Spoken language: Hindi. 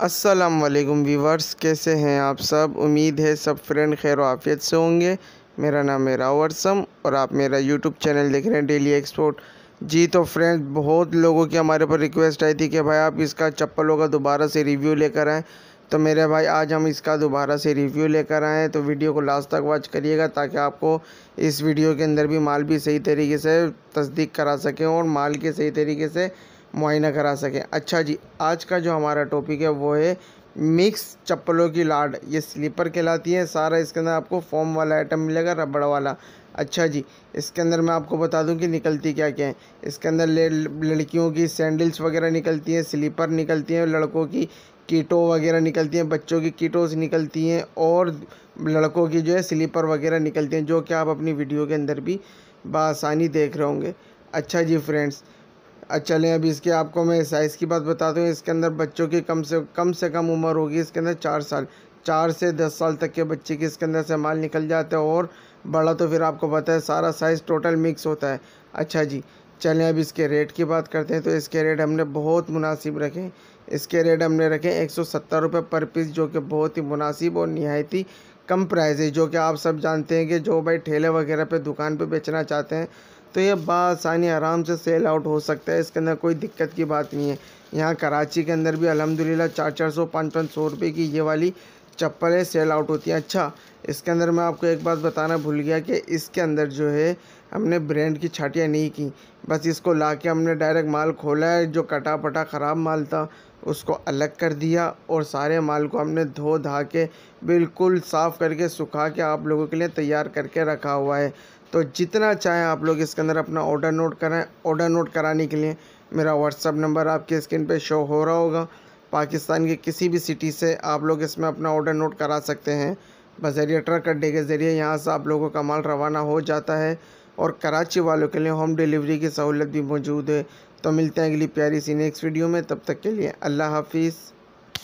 अस्सलाम वालेकुम वीवर्स कैसे हैं आप सब उम्मीद है सब फ्रेंड खैर आफियत से होंगे मेरा नाम है रावरसम और आप मेरा यूट्यूब चैनल देख रहे हैं डेली एक्सपोर्ट जी तो फ्रेंड बहुत लोगों की हमारे पर रिक्वेस्ट आई थी कि भाई आप इसका चप्पलों का दोबारा से रिव्यू लेकर आएँ तो मेरे भाई आज हम इसका दोबारा से रिव्यू लेकर आएँ तो वीडियो को लास्ट तक वॉच करिएगा ताकि आपको इस वीडियो के अंदर भी माल भी सही तरीके से तस्दीक करा सकें और माल के सही तरीके से मुआयना करा सकें अच्छा जी आज का जो हमारा टॉपिक है वो है मिक्स चप्पलों की लाड ये स्लीपर कहलाती है सारा इसके अंदर आपको फॉर्म वाला आइटम मिलेगा रबड़ वाला अच्छा जी इसके अंदर मैं आपको बता दूं कि निकलती क्या क्या है इसके अंदर लड़कियों की सैंडल्स वगैरह निकलती हैं स्लीपर निकलती हैं लड़कों की कीटो वगैरह निकलती हैं बच्चों की कीटोस निकलती हैं और लड़कों की जो है स्लीपर वगैरह निकलती हैं जो कि आप अपनी वीडियो के अंदर भी बसानी देख रहे होंगे अच्छा जी फ्रेंड्स चलें अच्छा, अभी इसके आपको मैं साइज़ की बात बताता हूँ इसके अंदर बच्चों की कम से कम से कम उम्र होगी इसके अंदर चार साल चार से दस साल तक के बच्चे की इसके अंदर से माल निकल जाता है और बड़ा तो फिर आपको पता है सारा साइज़ टोटल मिक्स होता है अच्छा जी चलें अब इसके रेट की बात करते हैं तो इसके रेट हमने बहुत मुनासिब रखे इसके रेट हमने रखे एक सौ सत्तर रुपये पर पीस जो कि बहुत ही मुनासिब और नहायती कम प्राइस है जो कि आप सब जानते हैं कि जो भाई ठेले वगैरह पे दुकान पे बेचना चाहते हैं तो ये बसानी आराम से सेल आउट हो सकता है इसके अंदर कोई दिक्कत की बात नहीं है यहाँ कराची के अंदर भी अलहमदिल्ला चार चार सौ पाँच पाँच सौ रुपये की ये वाली चप्पलें सेल आउट होती हैं अच्छा इसके अंदर मैं आपको एक बात बताना भूल गया कि इसके अंदर जो है हमने ब्रांड की छाटियाँ नहीं की बस इसको ला के हमने डायरेक्ट माल खोला है जो कटा पटा ख़राब माल था उसको अलग कर दिया और सारे माल को हमने धो धा के बिल्कुल साफ़ करके सुखा के आप लोगों के लिए तैयार करके रखा हुआ है तो जितना चाहें आप लोग इसके अंदर अपना ऑर्डर नोट कराएं ऑर्डर नोट कराने के लिए मेरा व्हाट्सअप नंबर आपके स्क्रीन पे शो हो रहा होगा पाकिस्तान के किसी भी सिटी से आप लोग इसमें अपना ऑर्डर नोट करा सकते हैं बजरिया ट्रक अड्डे के ज़रिए यहाँ से आप लोगों का माल रवाना हो जाता है और कराची वालों के लिए होम डिलीवरी की सहूलत भी मौजूद है तो मिलते हैं अगली प्यारी सी नेक्स्ट वीडियो में तब तक के लिए अल्लाह हाफिज़